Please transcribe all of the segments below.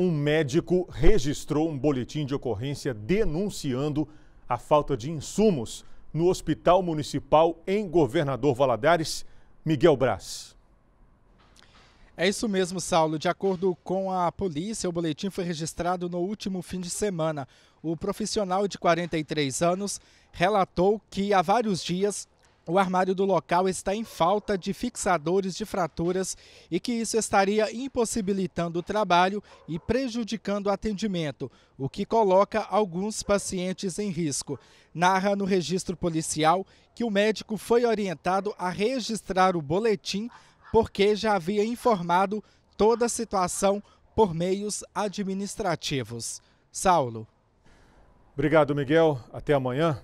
um médico registrou um boletim de ocorrência denunciando a falta de insumos no Hospital Municipal em Governador Valadares, Miguel Braz. É isso mesmo, Saulo. De acordo com a polícia, o boletim foi registrado no último fim de semana. O profissional de 43 anos relatou que há vários dias o armário do local está em falta de fixadores de fraturas e que isso estaria impossibilitando o trabalho e prejudicando o atendimento, o que coloca alguns pacientes em risco. Narra no registro policial que o médico foi orientado a registrar o boletim porque já havia informado toda a situação por meios administrativos. Saulo. Obrigado, Miguel. Até amanhã.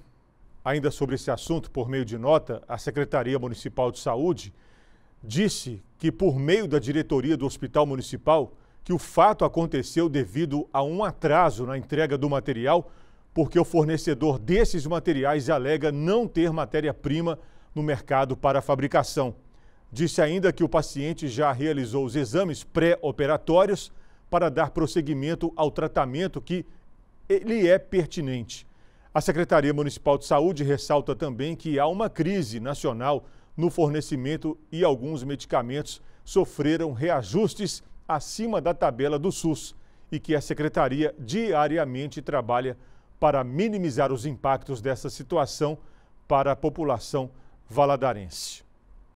Ainda sobre esse assunto, por meio de nota, a Secretaria Municipal de Saúde disse que, por meio da diretoria do Hospital Municipal, que o fato aconteceu devido a um atraso na entrega do material, porque o fornecedor desses materiais alega não ter matéria-prima no mercado para a fabricação. Disse ainda que o paciente já realizou os exames pré-operatórios para dar prosseguimento ao tratamento que lhe é pertinente. A Secretaria Municipal de Saúde ressalta também que há uma crise nacional no fornecimento e alguns medicamentos sofreram reajustes acima da tabela do SUS e que a secretaria diariamente trabalha para minimizar os impactos dessa situação para a população valadarense.